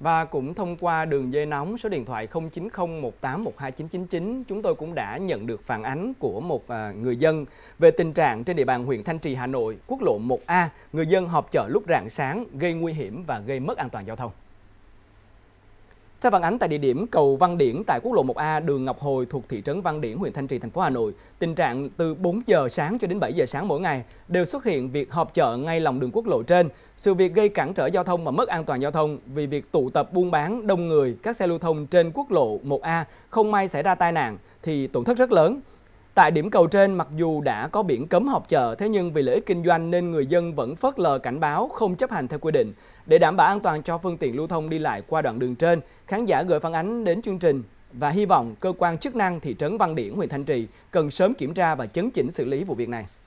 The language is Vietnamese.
Và cũng thông qua đường dây nóng số điện thoại 0901812999, chúng tôi cũng đã nhận được phản ánh của một à, người dân về tình trạng trên địa bàn huyện Thanh Trì, Hà Nội, quốc lộ 1A, người dân họp chợ lúc rạng sáng gây nguy hiểm và gây mất an toàn giao thông. Theo phản ánh tại địa điểm cầu Văn Điển tại quốc lộ 1A đường Ngọc Hồi thuộc thị trấn Văn Điển, huyện Thanh Trì, thành phố Hà Nội, tình trạng từ 4 giờ sáng cho đến 7 giờ sáng mỗi ngày đều xuất hiện việc họp chợ ngay lòng đường quốc lộ trên. Sự việc gây cản trở giao thông và mất an toàn giao thông vì việc tụ tập buôn bán đông người các xe lưu thông trên quốc lộ 1A không may xảy ra tai nạn thì tổn thất rất lớn. Tại điểm cầu trên, mặc dù đã có biển cấm họp chợ, thế nhưng vì lợi ích kinh doanh nên người dân vẫn phớt lờ cảnh báo, không chấp hành theo quy định. Để đảm bảo an toàn cho phương tiện lưu thông đi lại qua đoạn đường trên, khán giả gửi phản ánh đến chương trình và hy vọng cơ quan chức năng thị trấn Văn Điển, huyện Thanh Trì cần sớm kiểm tra và chấn chỉnh xử lý vụ việc này.